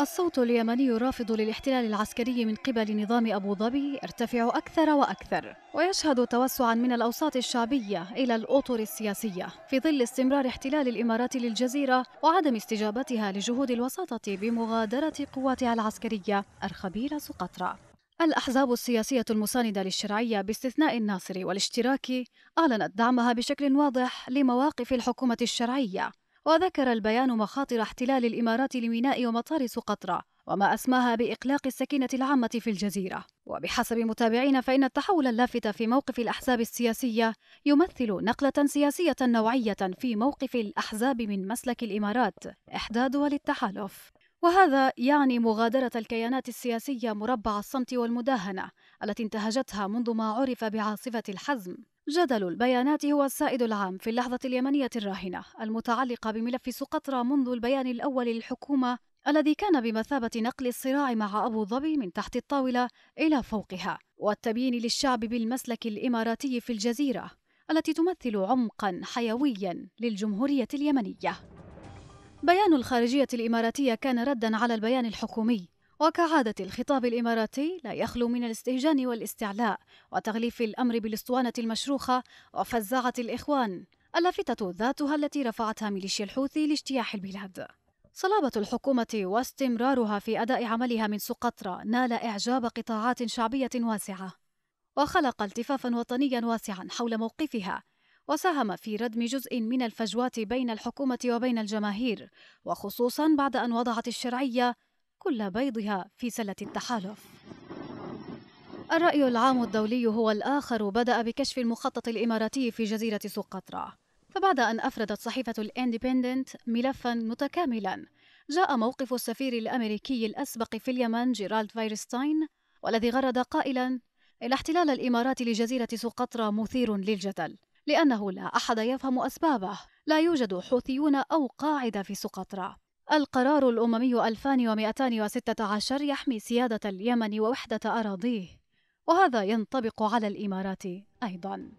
الصوت اليمني الرافض للاحتلال العسكري من قبل نظام أبو ظبي يرتفع أكثر وأكثر ويشهد توسعا من الأوساط الشعبية إلى الأطر السياسية في ظل استمرار احتلال الإمارات للجزيرة وعدم استجابتها لجهود الوساطة بمغادرة قواتها العسكرية الخبيلة سقطرى الأحزاب السياسية المساندة للشرعية باستثناء الناصري والاشتراكي أعلنت دعمها بشكل واضح لمواقف الحكومة الشرعية وذكر البيان مخاطر احتلال الإمارات لميناء ومطار سقطرى وما أسماها بإقلاق السكينة العامة في الجزيرة وبحسب متابعين فإن التحول اللافت في موقف الأحزاب السياسية يمثل نقلة سياسية نوعية في موقف الأحزاب من مسلك الإمارات إحدى دول التحالف وهذا يعني مغادرة الكيانات السياسية مربع الصمت والمداهنة التي انتهجتها منذ ما عرف بعاصفة الحزم جدل البيانات هو السائد العام في اللحظة اليمنية الراهنة المتعلقة بملف سقطرى منذ البيان الأول للحكومة الذي كان بمثابة نقل الصراع مع أبو ظبي من تحت الطاولة إلى فوقها والتبيين للشعب بالمسلك الإماراتي في الجزيرة التي تمثل عمقا حيويا للجمهورية اليمنية بيان الخارجية الإماراتية كان ردا على البيان الحكومي وكعادة الخطاب الإماراتي لا يخلو من الاستهجان والاستعلاء وتغليف الأمر بالأسطوانة المشروخة وفزاعة الإخوان اللافتة ذاتها التي رفعتها ميليشيا الحوثي لاجتياح البلاد صلابة الحكومة واستمرارها في أداء عملها من سقطرى نال إعجاب قطاعات شعبية واسعة وخلق التفافا وطنيا واسعا حول موقفها وساهم في ردم جزء من الفجوات بين الحكومة وبين الجماهير وخصوصا بعد أن وضعت الشرعية كل بيضها في سلة التحالف الرأي العام الدولي هو الآخر بدأ بكشف المخطط الإماراتي في جزيرة سقطرى فبعد أن أفردت صحيفة الاندبندنت ملفا متكاملا جاء موقف السفير الأمريكي الأسبق في اليمن جيرالد فايرستاين والذي غرد قائلا إن احتلال الإمارات لجزيرة سقطرى مثير للجدل لأنه لا أحد يفهم أسبابه لا يوجد حوثيون أو قاعدة في سقطرى القرار الأممي 2216 يحمي سيادة اليمن ووحدة أراضيه وهذا ينطبق على الإمارات أيضاً